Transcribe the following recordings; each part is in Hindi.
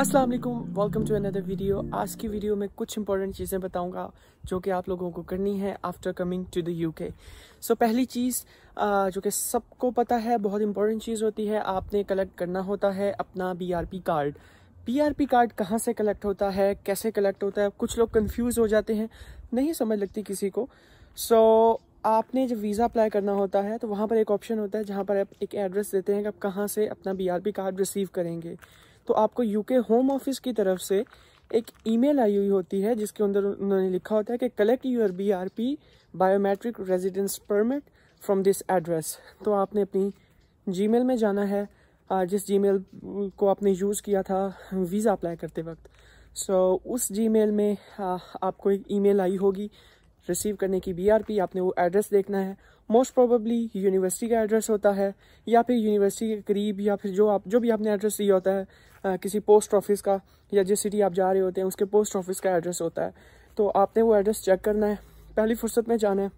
Aslam welcome to another video आज की वीडियो में कुछ इंपॉर्टेंट चीज़ें बताऊंगा जो कि आप लोगों को करनी है after coming to the UK so पहली चीज़ जो कि सबको पता है बहुत इंपॉर्टेंट चीज़ होती है आपने कलेक्ट करना होता है अपना बीआरपी कार्ड पी कार्ड कहाँ से कलेक्ट होता है कैसे कलेक्ट होता है कुछ लोग कन्फ्यूज़ हो जाते हैं नहीं समझ लगती किसी को सो so, आपने जब वीज़ा अप्लाई करना होता है तो वहाँ पर एक ऑप्शन होता है जहाँ पर आप एक एड्रेस देते हैं कि आप कहाँ से अपना पी कार्ड रिसीव करेंगे तो आपको यूके होम ऑफिस की तरफ से एक ईमेल आई हुई होती है जिसके अंदर उन्होंने लिखा होता है कि collect your B R P biometric residence permit from this address तो आपने अपनी जी में जाना है जिस जी को आपने यूज़ किया था वीज़ा अप्लाई करते वक्त सो so, उस जी में आ, आपको एक ई आई होगी रिसीव करने की बी आपने वो एड्रेस देखना है मोस्ट प्रोबेबली यूनिवर्सिटी का एड्रेस होता है या फिर यूनिवर्सिटी के करीब या फिर जो आप जो भी आपने एड्रेस दिया होता है किसी पोस्ट ऑफिस का या जिस सिटी आप जा रहे होते हैं उसके पोस्ट ऑफिस का एड्रेस होता है तो आपने वो एड्रेस चेक करना है पहली फुर्सत में जाना है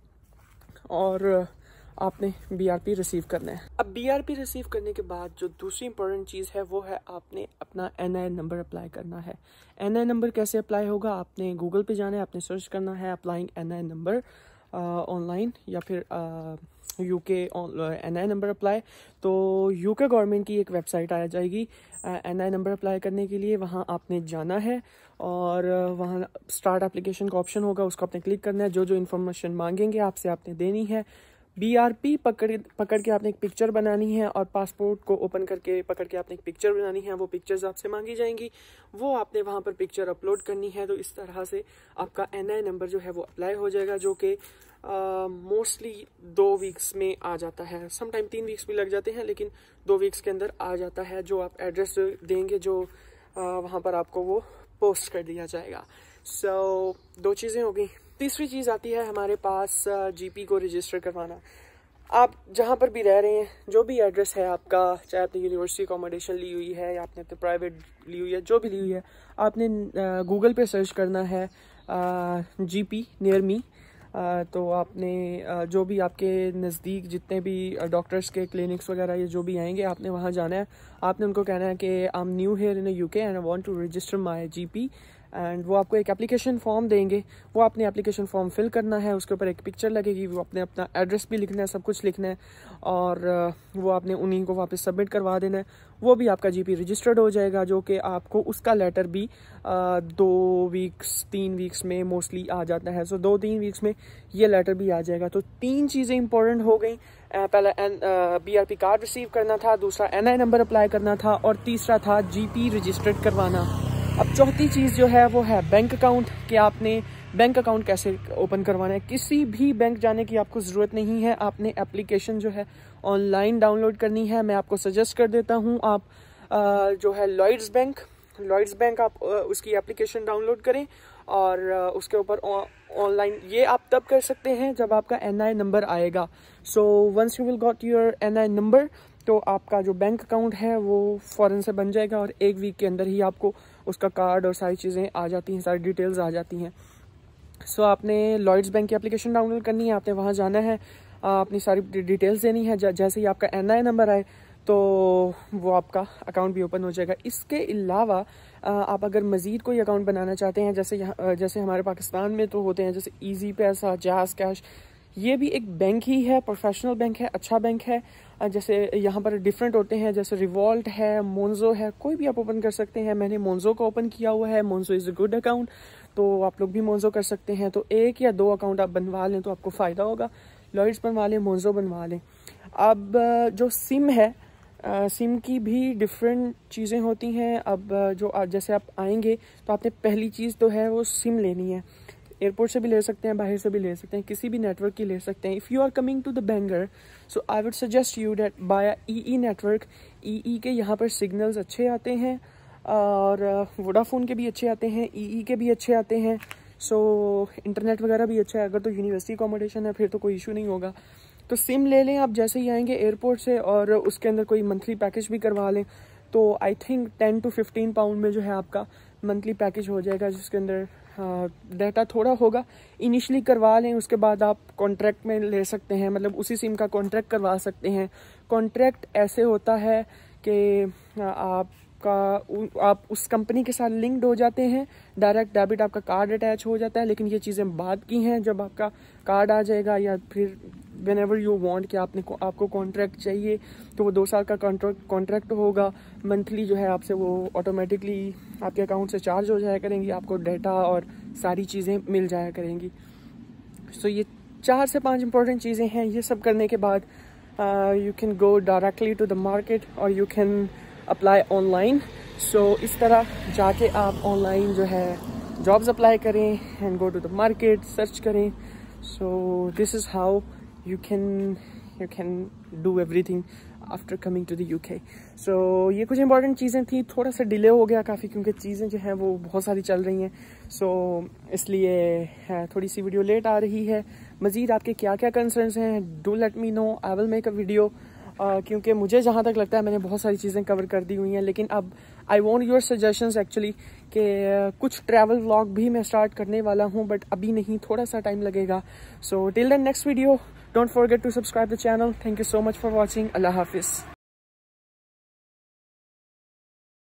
और आपने बीआरपी रिसीव करना है अब बीआरपी रिसीव करने के बाद जो दूसरी इंपॉर्टेंट चीज़ है वो है आपने अपना एनआई नंबर अप्लाई करना है एनआई नंबर कैसे अप्लाई होगा आपने गूगल पे जाना है आपने सर्च करना है अप्लाइंग एनआई नंबर ऑनलाइन या फिर U K N I number apply तो यू के गवर्नमेंट की एक वेबसाइट आ जाएगी एन आई नंबर अप्लाई करने के लिए वहाँ आपने जाना है और वहाँ स्टार्ट एप्लीकेशन का ऑप्शन होगा उसको आपने क्लिक करना है जो जो इन्फॉर्मेशन मांगेंगे आपसे आपने देनी है बीआरपी पकड़ पकड़ के आपने एक पिक्चर बनानी है और पासपोर्ट को ओपन करके पकड़ के आपने एक पिक्चर बनानी है वो पिक्चर्स आपसे मांगी जाएंगी वो आपने वहाँ पर पिक्चर अपलोड करनी है तो इस तरह से आपका एन नंबर जो है वो अप्लाई हो जाएगा जो कि मोस्टली uh, दो वीक्स में आ जाता है समटाइम तीन वीक्स भी लग जाते हैं लेकिन दो वीक्स के अंदर आ जाता है जो आप एड्रेस देंगे जो uh, वहाँ पर आपको वो पोस्ट कर दिया जाएगा सो so, दो चीज़ें हो गई तीसरी चीज़ आती है हमारे पास जीपी को रजिस्टर करवाना आप जहाँ पर भी रह रहे हैं जो भी एड्रेस है आपका चाहे आपने यूनिवर्सिटी अकोमोडेशन ली हुई है या आपने अपने प्राइवेट ली हुई है जो भी ली हुई है आपने गूगल पे सर्च करना है जी पी नियर मी तो आपने जो भी आपके नज़दीक जितने भी डॉक्टर्स के क्लिनिक्स वगैरह ये जो भी आएंगे आपने वहाँ जाना है आपने उनको कहना है कि I am new here in U K and I want to register my G P एंड वो आपको एक एप्लीकेशन फॉर्म देंगे वो आपने एप्लीकेशन फॉर्म फिल करना है उसके ऊपर एक पिक्चर लगेगी वो आपने अपना एड्रेस भी लिखना है सब कुछ लिखना है और वो आपने उन्हीं को वापस सबमिट करवा देना है वो भी आपका जीपी रजिस्टर्ड हो जाएगा जो कि आपको उसका लेटर भी आ, दो वीक्स तीन वीक्स में मोस्टली आ जाता है सो so, दो तीन वीक्स में ये लेटर भी आ जाएगा तो तीन चीज़ें इंपॉर्टेंट हो गई पहला एन बी कार्ड रिसीव करना था दूसरा एन नंबर अप्लाई करना था और तीसरा था जी रजिस्टर्ड करवाना अब चौथी चीज़ जो है वो है बैंक अकाउंट कि आपने बैंक अकाउंट कैसे ओपन करवाना है किसी भी बैंक जाने की आपको ज़रूरत नहीं है आपने एप्लीकेशन जो है ऑनलाइन डाउनलोड करनी है मैं आपको सजेस्ट कर देता हूँ आप जो है लॉयड्स बैंक लॉइड्स बैंक आप उसकी एप्लीकेशन डाउनलोड करें और उसके ऊपर ऑनलाइन ये आप तब कर सकते हैं जब आपका एन आई नंबर आएगा so once you will got your N I number तो आपका जो बैंक अकाउंट है वो फ़ौरन से बन जाएगा और एक वीक के अंदर ही आपको उसका कार्ड और सारी चीज़ें आ जाती हैं सारी डिटेल्स आ जाती हैं सो so, आपने लॉयड्स बैंक की एप्लीकेशन डाउनलोड करनी है आपने वहाँ जाना है अपनी सारी डिटेल्स देनी है जैसे ही आपका एन नंबर आए तो वो आपका अकाउंट भी ओपन हो जाएगा इसके अलावा आप अगर मज़ीद कोई अकाउंट बनाना चाहते हैं जैसे यहाँ जैसे हमारे पाकिस्तान में तो होते हैं जैसे इजी पैसा जहाज कैश ये भी एक बैंक ही है प्रोफेशनल बैंक है अच्छा बैंक है जैसे यहाँ पर डिफरेंट होते हैं जैसे रिवॉल्ट है मोन्जो है कोई भी आप ओपन कर सकते हैं मैंने मोन्जो को ओपन किया हुआ है Monzo is a good account तो आप लोग भी मोन्जो कर सकते हैं तो एक या दो अकाउंट आप बनवा लें तो आपको फ़ायदा होगा लॉइड्स बनवा लें मोन्जो बनवा लें अब जो सिम है सिम की भी डिफरेंट चीज़ें होती हैं अब जो जैसे आप आएंगे तो आपने पहली चीज़ तो है वो सिम लेनी है एयरपोर्ट से भी ले सकते हैं बाहर से भी ले सकते हैं किसी भी नेटवर्क की ले सकते हैं if you are coming to the Bangor so I would suggest you get by E E network E E के यहाँ पर सिग्नल्स अच्छे आते हैं और वोडाफोन uh, के भी अच्छे आते हैं ई e ई e के भी अच्छे आते हैं सो so, इंटरनेट वगैरह भी अच्छा है अगर तो यूनिवर्सिटी अकोमोडेशन है फिर तो कोई इशू नहीं होगा तो सिम ले लें आप जैसे ही आएंगे एयरपोर्ट से और उसके अंदर कोई मंथली पैकेज भी करवा लें तो I think ten to fifteen pound में जो है आपका मंथली पैकेज हो जाएगा जिसके अंदर डाटा थोड़ा होगा इनिशली करवा लें उसके बाद आप कॉन्ट्रैक्ट में ले सकते हैं मतलब उसी सिम का कॉन्ट्रैक्ट करवा सकते हैं कॉन्ट्रैक्ट ऐसे होता है कि आप आपका आप उस कंपनी के साथ लिंक्ड हो जाते हैं डायरेक्ट डेबिट आपका कार्ड अटैच हो जाता है लेकिन ये चीज़ें बाद की हैं जब आपका कार्ड आ जाएगा या फिर वेन एवर यू वॉन्ट कि आपने आपको कॉन्ट्रैक्ट चाहिए तो वो दो साल का कॉन्ट्रैक्ट होगा मंथली जो है आपसे वो ऑटोमेटिकली आपके अकाउंट से चार्ज हो जाया करेंगी आपको डेटा और सारी चीज़ें मिल जाया करेंगी सो so ये चार से पांच इंपॉर्टेंट चीज़ें हैं ये सब करने के बाद you can go directly to the market और you can apply online so इस तरह जाके आप ऑनलाइन जो है जॉब्स अप्लाई करें and go to the market search करें so this is how you can you can do everything after coming to the U K so ये कुछ इंपॉर्टेंट चीज़ें थी थोड़ा सा डिले हो गया काफ़ी क्योंकि चीज़ें जो हैं वो बहुत सारी चल रही हैं सो so, इसलिए थोड़ी सी वीडियो लेट आ रही है मज़ीद आपके क्या क्या कंसर्नस हैं do let me know I will make a video क्योंकि मुझे जहाँ तक लगता है मैंने बहुत सारी चीज़ें कवर कर दी हुई हैं लेकिन अब I want your suggestions actually कि कुछ ट्रैवल व्लॉग भी मैं स्टार्ट करने वाला हूँ बट अभी नहीं थोड़ा सा टाइम लगेगा so till then next video don't forget to subscribe the channel thank you so much for watching अल्लाह हाफिज़